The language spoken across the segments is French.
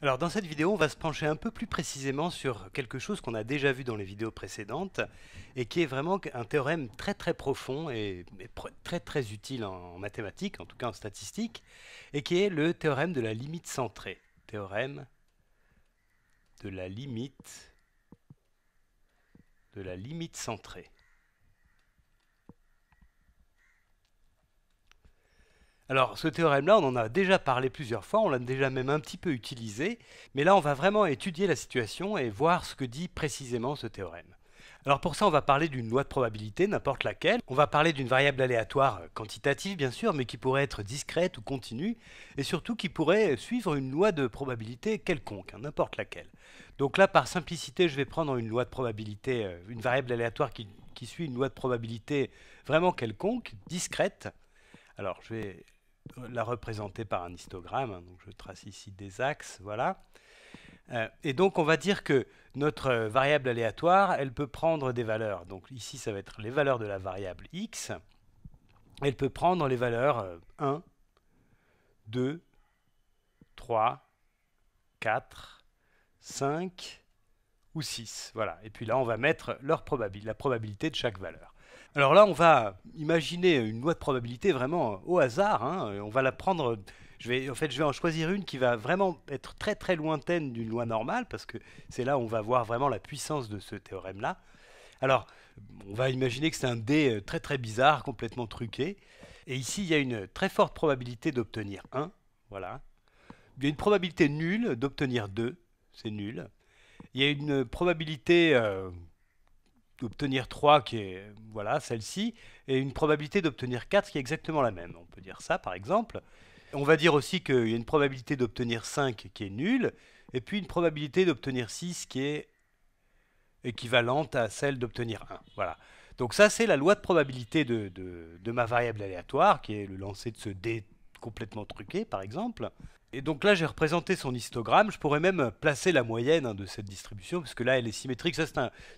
Alors dans cette vidéo, on va se pencher un peu plus précisément sur quelque chose qu'on a déjà vu dans les vidéos précédentes et qui est vraiment un théorème très très profond et, très très utile en mathématiques, en tout cas en statistiques, et qui est le théorème de la limite centrée. Théorème de la limite de la limite centrée. Alors ce théorème-là, on en a déjà parlé plusieurs fois, on l'a déjà même un petit peu utilisé, mais là on va vraiment étudier la situation et voir ce que dit précisément ce théorème. Alors pour ça, on va parler d'une loi de probabilité, n'importe laquelle. On va parler d'une variable aléatoire euh, quantitative, bien sûr, mais qui pourrait être discrète ou continue, et surtout qui pourrait suivre une loi de probabilité quelconque, hein, n'importe laquelle. Donc là, par simplicité, je vais prendre une loi de probabilité, euh, une variable aléatoire qui, qui suit une loi de probabilité vraiment quelconque, discrète. Alors je vais la représenter par un histogramme. Hein, donc je trace ici des axes, voilà. Euh, et donc on va dire que notre variable aléatoire, elle peut prendre des valeurs. Donc ici, ça va être les valeurs de la variable x. Elle peut prendre les valeurs 1, 2, 3, 4, 5 ou 6. Voilà. Et puis là, on va mettre leur la probabilité de chaque valeur. Alors là, on va imaginer une loi de probabilité vraiment euh, au hasard. Hein. Euh, on va la prendre. Je vais, en fait, je vais en choisir une qui va vraiment être très très lointaine d'une loi normale, parce que c'est là où on va voir vraiment la puissance de ce théorème-là. Alors, on va imaginer que c'est un dé euh, très très bizarre, complètement truqué. Et ici, il y a une très forte probabilité d'obtenir 1. Voilà. Il y a une probabilité nulle d'obtenir 2. C'est nul. Il y a une probabilité d'obtenir 3 qui est voilà celle-ci et une probabilité d'obtenir 4 qui est exactement la même. On peut dire ça par exemple. On va dire aussi qu'il y a une probabilité d'obtenir 5 qui est nulle et puis une probabilité d'obtenir 6 qui est équivalente à celle d'obtenir 1. Voilà. Donc ça c'est la loi de probabilité de, de, ma variable aléatoire qui est le lancer de ce dé complètement truqué par exemple. Et donc là, j'ai représenté son histogramme. Je pourrais même placer la moyenne hein, de cette distribution, parce que là, elle est symétrique. Ça,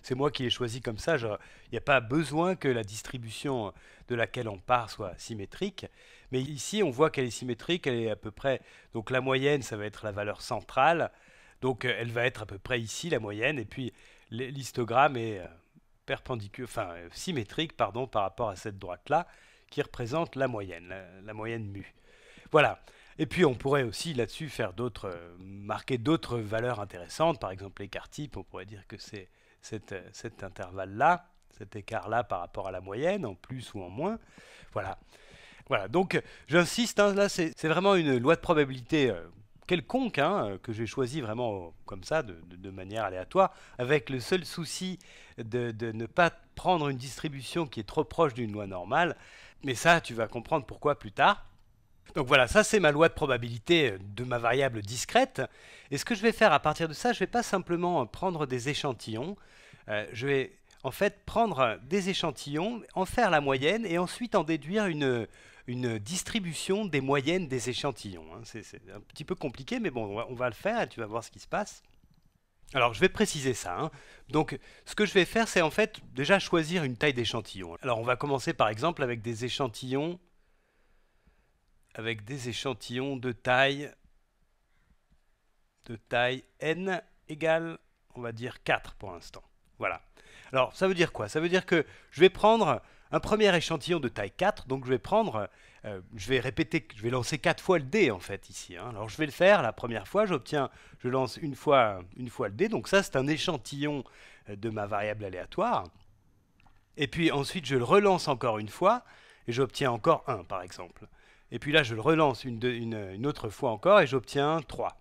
c'est, moi qui l'ai choisi comme ça. Il n'y a pas besoin que la distribution de laquelle on part soit symétrique. Mais ici, on voit qu'elle est symétrique. Elle est à peu près. Donc la moyenne, ça va être la valeur centrale. Donc euh, elle va être à peu près ici, la moyenne. Et puis l'histogramme est euh, perpendiculaire, enfin euh, symétrique, pardon, par rapport à cette droite-là, qui représente la moyenne, la moyenne mu. Voilà. Et puis on pourrait aussi là-dessus faire d'autres, euh, marquer d'autres valeurs intéressantes, par exemple l'écart type, on pourrait dire que c'est euh, cet, intervalle-là, cet écart-là par rapport à la moyenne, en plus ou en moins. Voilà. Voilà, donc j'insiste, hein, là c'est vraiment une loi de probabilité euh, quelconque hein, que j'ai choisi vraiment comme ça, de, manière aléatoire, avec le seul souci de, ne pas prendre une distribution qui est trop proche d'une loi normale. Mais ça, tu vas comprendre pourquoi plus tard. Donc voilà, ça c'est ma loi de probabilité euh, de ma variable discrète. Et ce que je vais faire à partir de ça, je ne vais pas simplement prendre des échantillons, euh, je vais en fait prendre des échantillons, en faire la moyenne et ensuite en déduire une, distribution des moyennes des échantillons. Hein. C'est un petit peu compliqué, mais bon, on va, le faire et tu vas voir ce qui se passe. Alors je vais préciser ça. Hein. Donc ce que je vais faire, c'est en fait déjà choisir une taille d'échantillon. Alors on va commencer par exemple avec des échantillons avec des échantillons de taille de taille n égale, on va dire 4 pour l'instant. Voilà. Alors, ça veut dire quoi Ça veut dire que je vais prendre un premier échantillon de taille 4, donc je vais prendre, euh, je vais répéter, je vais lancer 4 fois le dé en fait ici. Hein. Alors je vais le faire la première fois, j'obtiens, je lance une fois, une fois le dé, donc ça c'est un échantillon euh, de ma variable aléatoire. Et puis ensuite je le relance encore une fois et j'obtiens encore 1 par exemple. Et puis là, je le relance une, autre fois encore et j'obtiens 3.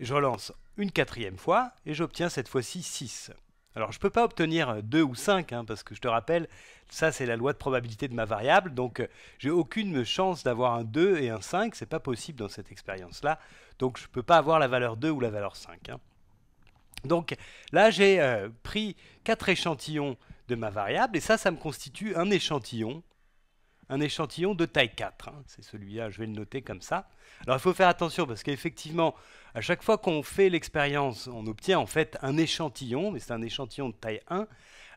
Je relance une quatrième fois et j'obtiens cette fois-ci 6. Alors je ne peux pas obtenir 2 ou 5, hein, parce que je te rappelle, ça c'est la loi de probabilité de ma variable, donc j'ai aucune chance d'avoir un 2 et un 5, c'est pas possible dans cette expérience-là, donc je ne peux pas avoir la valeur 2 ou la valeur 5. Hein. Donc là j'ai euh, pris 4 échantillons de ma variable, et ça, ça me constitue un échantillon un échantillon de taille 4. Hein. C'est celui-là, je vais le noter comme ça. Alors il faut faire attention parce qu'effectivement, à chaque fois qu'on fait l'expérience, on obtient en fait un échantillon, mais c'est un échantillon de taille 1,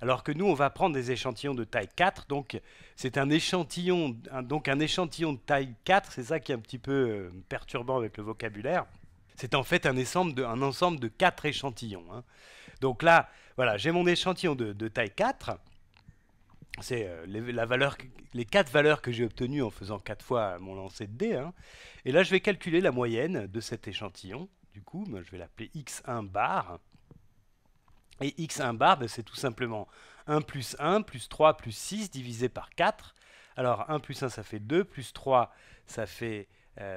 alors que nous, on va prendre des échantillons de taille 4. Donc c'est un échantillon, donc un échantillon de taille 4, c'est ça qui est un petit peu euh, perturbant avec le vocabulaire. C'est en fait un ensemble de, un ensemble de 4 échantillons. Hein. Donc là, voilà, j'ai mon échantillon de, de taille 4 c'est euh, les quatre valeurs que j'ai obtenues en faisant quatre fois mon lancer de dés. Hein. Et là, je vais calculer la moyenne de cet échantillon. Du coup, je vais l'appeler x1 bar. Et x1 bar, ben, c'est tout simplement 1 plus 1 plus 3 plus 6 divisé par 4. Alors 1 plus 1, ça fait 2, plus 3, ça fait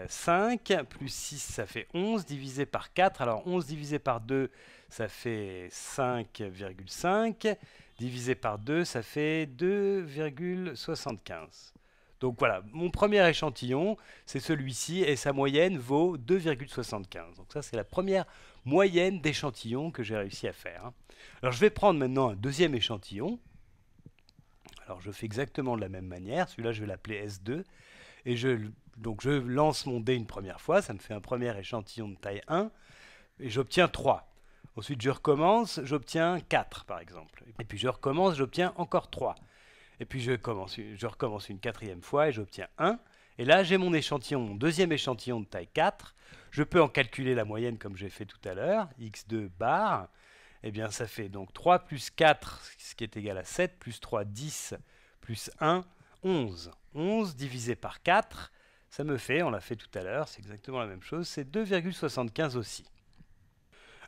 5, euh, plus 6, ça fait 11, divisé par 4. Alors 11 divisé par 2, ça fait 5,5 divisé par 2, ça fait 2,75. Donc voilà, mon premier échantillon, c'est celui-ci, et sa moyenne vaut 2,75. Donc ça, c'est la première moyenne d'échantillon que j'ai réussi à faire. Alors je vais prendre maintenant un deuxième échantillon. Alors je fais exactement de la même manière, celui-là je vais l'appeler S2, et je, donc je lance mon dé une première fois, ça me fait un premier échantillon de taille 1, et j'obtiens 3. Ensuite, je recommence, j'obtiens 4 par exemple. Et puis je recommence, j'obtiens encore 3. Et puis je, commence, je recommence une quatrième fois et j'obtiens 1. Et là, j'ai mon échantillon, mon deuxième échantillon de taille 4. Je peux en calculer la moyenne comme j'ai fait tout à l'heure, x2 bar. Eh bien, ça fait donc 3 plus 4, ce qui est égal à 7, plus 3, 10, plus 1, 11. 11 divisé par 4, ça me fait, on l'a fait tout à l'heure, c'est exactement la même chose, c'est 2,75 aussi.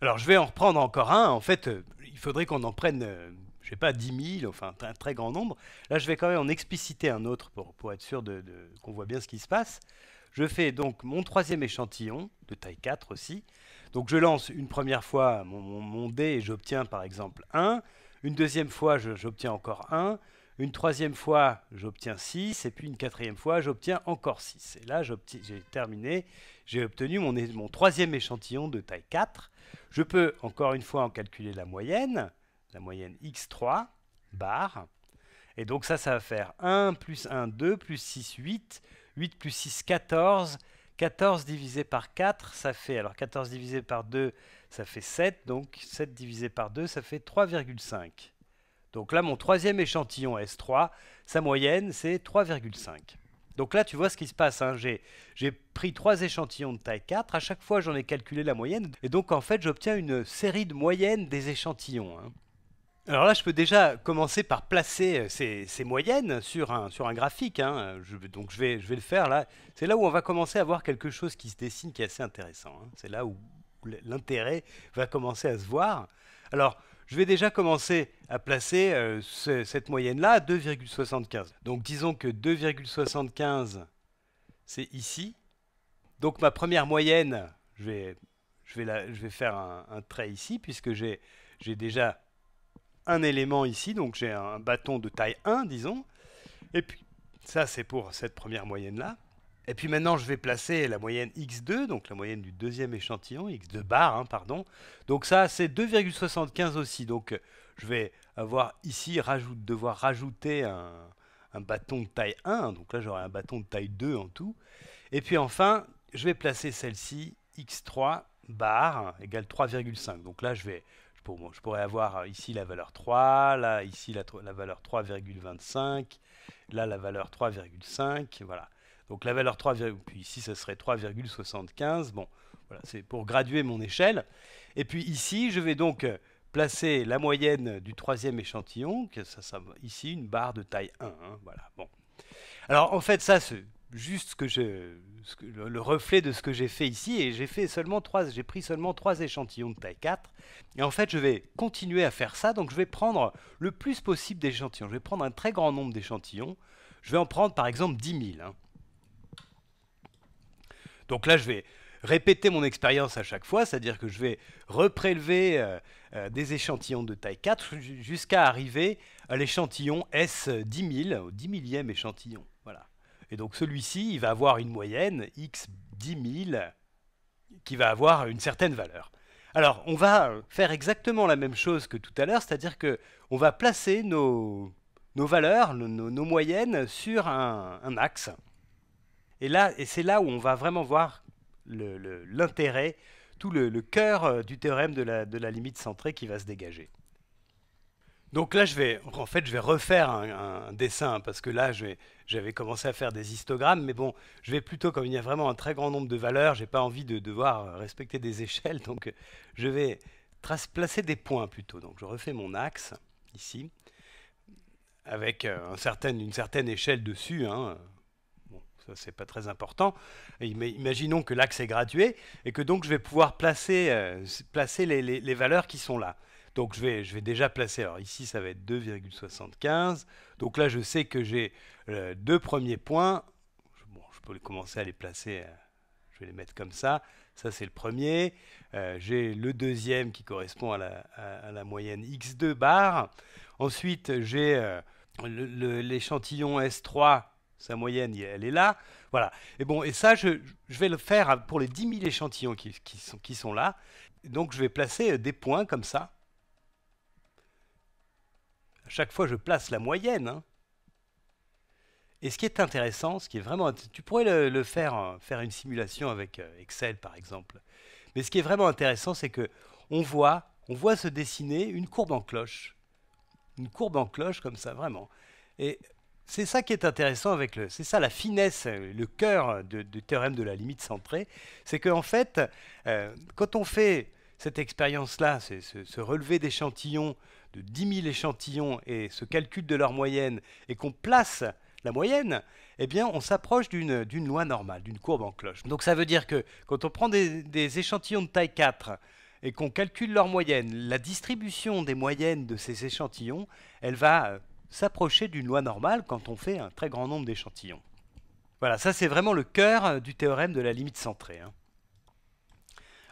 Alors je vais en reprendre encore un. En fait, euh, il faudrait qu'on en prenne, euh, je sais pas, 10 000, enfin un très grand nombre. Là, je vais quand même en expliciter un autre pour, pour être sûr de, qu'on voit bien ce qui se passe. Je fais donc mon troisième échantillon, de taille 4 aussi. Donc je lance une première fois mon, mon, dé et j'obtiens par exemple 1. Une deuxième fois, j'obtiens encore 1. Une troisième fois, j'obtiens 6. Et puis une quatrième fois, j'obtiens encore 6. Et là, j'ai terminé. J'ai obtenu mon, mon troisième échantillon de taille 4. Je peux, encore une fois, en calculer la moyenne, la moyenne x3 bar. Et donc ça, ça va faire 1 plus 1, 2 plus 6, 8. 8 plus 6, 14. 14 divisé par 4, ça fait, alors 14 divisé par 2, ça fait 7. Donc 7 divisé par 2, ça fait 3,5. Donc là, mon troisième échantillon S3, sa moyenne, c'est 3,5. Donc là, tu vois ce qui se passe. Hein. J'ai pris trois échantillons de taille 4. À chaque fois, j'en ai calculé la moyenne. Et donc, en fait, j'obtiens une série de moyennes des échantillons. Hein. Alors là, je peux déjà commencer par placer euh, ces, moyennes sur un, graphique. Hein. Je, donc je vais, le faire là. C'est là où on va commencer à voir quelque chose qui se dessine qui est assez intéressant. C'est là où l'intérêt va commencer à se voir. Alors, je vais déjà commencer à placer euh, cette moyenne-là à 2,75. Donc disons que 2,75, c'est ici. Donc ma première moyenne, je vais, je vais, je vais faire un, un, trait ici, puisque j'ai déjà un élément ici, donc j'ai un bâton de taille 1, disons. Et puis, ça c'est pour cette première moyenne-là. Et puis maintenant, je vais placer la moyenne x2, donc la moyenne du deuxième échantillon, x2 bar, hein, pardon. Donc ça, c'est 2,75 aussi. Donc euh, je vais avoir ici, devoir rajouter un, bâton de taille 1. Donc là, j'aurai un bâton de taille 2 en tout. Et puis enfin, je vais placer celle-ci, x3 bar, égale 3,5. Donc là, je vais... je pourrais avoir ici la valeur 3, là, ici la, la valeur 3,25, là, la valeur 3,5, voilà. Donc la valeur 3, puis ici ça serait 3,75. Bon, voilà, c'est pour graduer mon échelle. Et puis ici, je vais donc euh, placer la moyenne du troisième échantillon, que ça, ici une barre de taille 1. Hein, voilà, bon. Alors en fait, ça c'est juste que je, le, reflet de ce que j'ai fait ici, et j'ai fait seulement trois, j'ai pris seulement trois échantillons de taille 4. Et en fait, je vais continuer à faire ça, donc je vais prendre le plus possible d'échantillons. Je vais prendre un très grand nombre d'échantillons. Je vais en prendre par exemple 10 000. Donc là, je vais répéter mon expérience à chaque fois, c'est-à-dire que je vais reprélever euh, euh, des échantillons de taille 4 jusqu'à arriver à l'échantillon S10000, au 10 millième échantillon. Et donc celui-ci, il va avoir une moyenne X10000 qui va avoir une certaine valeur. Alors, on va faire exactement la même chose que tout à l'heure, c'est-à-dire que on va placer nos, valeurs, nos, moyennes sur un axe. Et là, et c'est là où on va vraiment voir l'intérêt, le, tout le, cœur euh, du théorème de la, limite centrée qui va se dégager. Donc là, je vais, en fait, je vais refaire un, dessin hein, parce que là, j'avais commencé à faire des histogrammes, mais bon, je vais plutôt, comme il y a vraiment un très grand nombre de valeurs, j'ai pas envie de devoir respecter des échelles, donc euh, je vais placer des points plutôt. Donc je refais mon axe ici avec euh, un certain, une certaine échelle dessus. Hein c'est pas très important. imaginons que l'axe est gradué et que donc je vais pouvoir placer, euh, placer les, valeurs qui sont là. Donc je vais, je vais déjà placer, alors ici ça va être 2,75. Donc là je sais que j'ai euh, deux premiers points. je peux commencer à les placer, euh, je vais les mettre comme ça. Ça c'est le premier. j'ai le deuxième qui correspond à la, à la moyenne x2 bar. Ensuite j'ai l'échantillon S3 sa moyenne, elle est là. Voilà. Et bon, et ça, je, je vais le faire pour les 10 000 échantillons qui, qui, sont, qui sont là. Donc, je vais placer euh, des points comme ça. À chaque fois, je place la moyenne. Hein. Et ce qui est intéressant, ce qui est vraiment, tu pourrais le, le faire, euh, faire une simulation avec euh, Excel par exemple. Mais ce qui est vraiment intéressant, c'est que on voit, on voit se dessiner une courbe en cloche, une courbe en cloche comme ça vraiment. Et c'est ça qui est intéressant avec le, c'est ça la finesse, le cœur du théorème de la limite centrée, c'est qu'en fait, euh, quand on fait cette expérience-là, ce, relevé d'échantillons de 10 000 échantillons et ce calcul de leur moyenne, et qu'on place la moyenne, eh bien, on s'approche d'une loi normale, d'une courbe en cloche. Donc ça veut dire que quand on prend des, des échantillons de taille 4 et qu'on calcule leur moyenne, la distribution des moyennes de ces échantillons, elle va euh, s'approcher d'une loi normale quand on fait un très grand nombre d'échantillons. Voilà, ça c'est vraiment le cœur euh, du théorème de la limite centrée. Hein.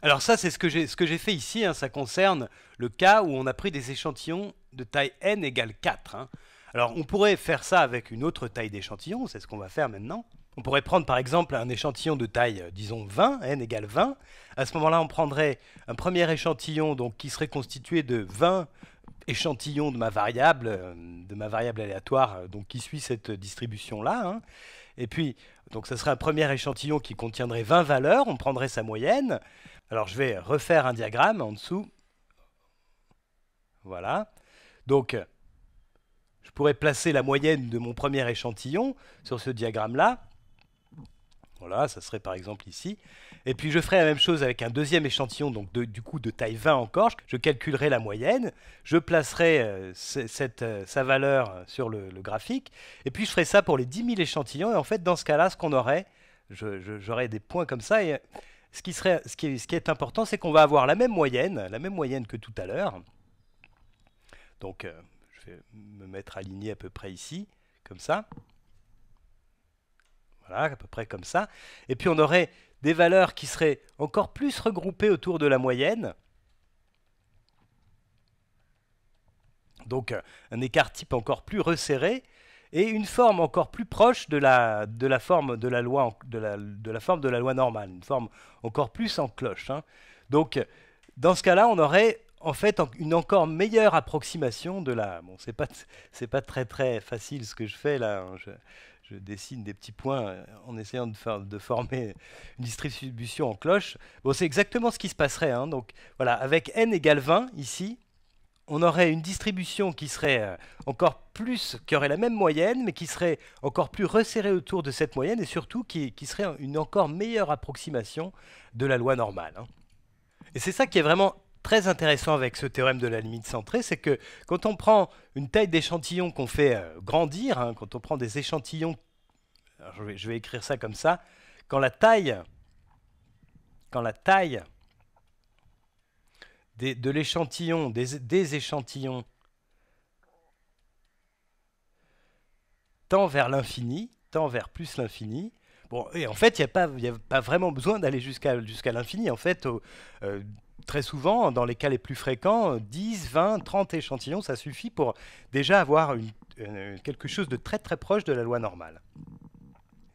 Alors ça c'est ce que j'ai fait ici, hein. ça concerne le cas où on a pris des échantillons de taille n égale 4. Hein. Alors on pourrait faire ça avec une autre taille d'échantillon, c'est ce qu'on va faire maintenant. On pourrait prendre par exemple un échantillon de taille, euh, disons 20, n égale 20. À ce moment-là, on prendrait un premier échantillon donc, qui serait constitué de 20 échantillon de ma variable, euh, de ma variable aléatoire, euh, donc qui suit cette distribution-là. Hein. Et puis, donc ce serait un premier échantillon qui contiendrait 20 valeurs, on prendrait sa moyenne. Alors je vais refaire un diagramme en dessous. Voilà. Donc, je pourrais placer la moyenne de mon premier échantillon sur ce diagramme-là. Voilà, ça serait par exemple ici. Et puis je ferai la même chose avec un deuxième échantillon, donc du coup de taille 20 encore. Je calculerai la moyenne, je placerai euh, euh, sa valeur euh, sur le, graphique, et puis je ferai ça pour les 10 000 échantillons. Et en fait, dans ce cas-là, ce qu'on aurait, j'aurais des points comme ça. Et ce qui, est important, c'est qu'on va avoir la même moyenne, la même moyenne que tout à l'heure. Donc, je vais me mettre aligné à peu près ici, comme ça. Voilà, à peu près comme ça. Et puis on aurait des valeurs qui seraient encore plus regroupées autour de la moyenne. Donc un écart type encore plus resserré et une forme encore plus proche de la, de la forme de la loi de la, forme de la loi normale, une forme encore plus en cloche. Hein. Donc dans ce cas-là, on aurait en fait une encore meilleure approximation de la. Bon, c'est pas pas très très facile ce que je fais là. Hein, je dessine des petits points euh, en essayant de, former une distribution en cloche. Bon, c'est exactement ce qui se passerait. Hein. Donc voilà, avec n égale 20 ici, on aurait une distribution qui serait euh, encore plus, qui aurait la même moyenne, mais qui serait encore plus resserrée autour de cette moyenne et surtout qui, serait une encore meilleure approximation de la loi normale. Hein. Et c'est ça qui est vraiment très intéressant avec ce théorème de la limite centrée, c'est que quand on prend une taille d'échantillon qu'on fait euh, grandir, hein, quand on prend des échantillons, je vais, écrire ça comme ça, quand la taille, quand la taille de l'échantillon, des, échantillons tend vers l'infini, tend vers plus l'infini, Bon, et en fait, il n'y a, pas vraiment besoin d'aller jusqu'à l'infini. En fait, au, euh, très souvent, dans les cas les plus fréquents, 10, 20, 30 échantillons, ça suffit pour déjà avoir euh, quelque chose de très très proche de la loi normale.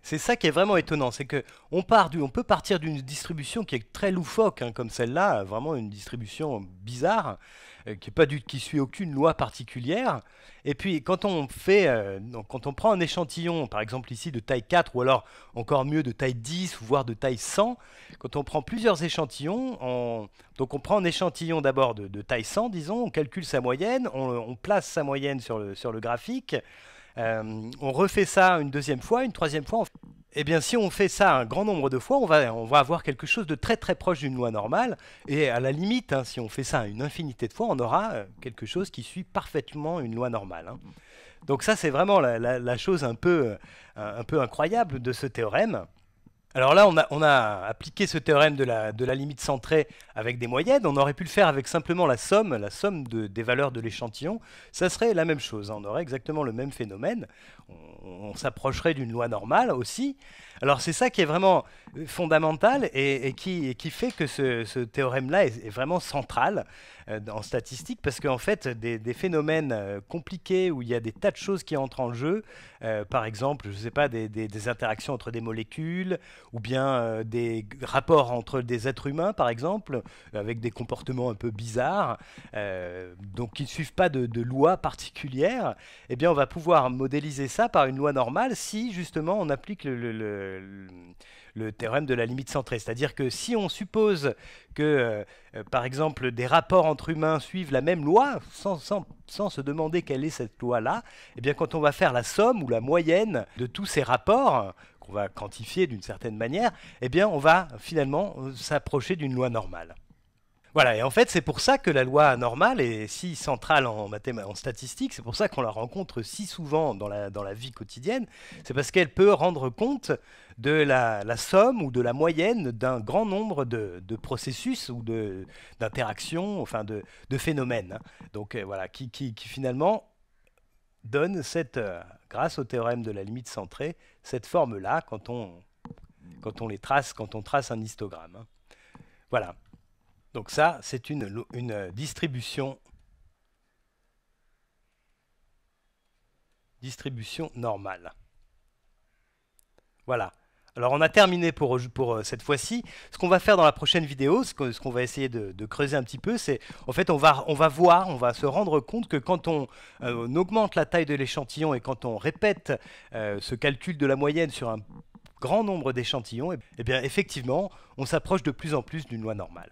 C'est ça qui est vraiment étonnant, c'est que on, part peut partir d'une distribution qui est très loufoque, hein, comme celle-là, vraiment une distribution bizarre, euh, qui, pas suit aucune loi particulière. Et puis quand on fait, euh, quand on prend un échantillon, par exemple ici de taille 4 ou alors encore mieux de taille 10 voire de taille 100, quand on prend plusieurs échantillons, donc on prend un échantillon d'abord de, taille 100, disons, on calcule sa moyenne, on, place sa moyenne sur le, graphique, euh, on refait ça une deuxième fois, une troisième fois. On eh bien, si on fait ça un grand nombre de fois, on va, avoir quelque chose de très très proche d'une loi normale. Et à la limite, hein, si on fait ça une infinité de fois, on aura euh, quelque chose qui suit parfaitement une loi normale. Hein. Donc ça, c'est vraiment la, chose peu, euh, un peu incroyable de ce théorème. Alors là, on a, appliqué ce théorème de la, limite centrée avec des moyennes. On aurait pu le faire avec simplement la somme, la somme des valeurs de l'échantillon. Ça serait la même chose. Hein. On aurait exactement le même phénomène. on s'approcherait d'une loi normale aussi. Alors c'est ça qui est vraiment euh, fondamental et, qui, fait que ce, théorème-là est, vraiment central euh, en statistique parce qu'en fait des, phénomènes euh, compliqués où il y a des tas de choses qui entrent en jeu, par exemple, je ne sais pas, des, interactions entre des molécules ou bien des rapports entre des êtres humains, par exemple, avec des comportements un peu bizarres, donc qui ne suivent pas de, de loi particulière, eh bien on va pouvoir modéliser ça par une loi normale si justement on applique le le, théorème de la limite centrée. C'est-à-dire que si on suppose que, euh, euh, par exemple, des rapports entre humains suivent la même loi, sans, sans se demander quelle est cette loi-là, eh bien, quand on va faire la somme ou la moyenne de tous ces rapports, qu'on va quantifier d'une certaine manière, eh bien, on va finalement euh, s'approcher d'une loi normale. Voilà, et en fait, c'est pour ça que la loi normale est si centrale en, statistique, en statistique. c'est pour ça qu'on la rencontre si souvent dans la, dans la vie quotidienne, c'est parce qu'elle peut rendre compte de la, somme ou de la moyenne d'un grand nombre de, de processus ou de, d'interactions, enfin de, de phénomènes, hein. donc euh, voilà, qui, qui, qui, finalement donne cette, euh, grâce au théorème de la limite centrée, cette forme-là quand on, quand on les trace, quand on trace un histogramme. Hein. Voilà. Donc ça, c'est une, euh, distribution, distribution normale. Voilà. Alors on a terminé pour, euh, cette fois-ci. Ce qu'on va faire dans la prochaine vidéo, ce qu'on va essayer de, creuser un petit peu, c'est en fait on va, voir, on va se rendre compte que quand on, euh, augmente la taille de l'échantillon et quand on répète ce calcul de la moyenne sur un grand nombre d'échantillons, eh bien effectivement on s'approche de plus en plus d'une loi normale.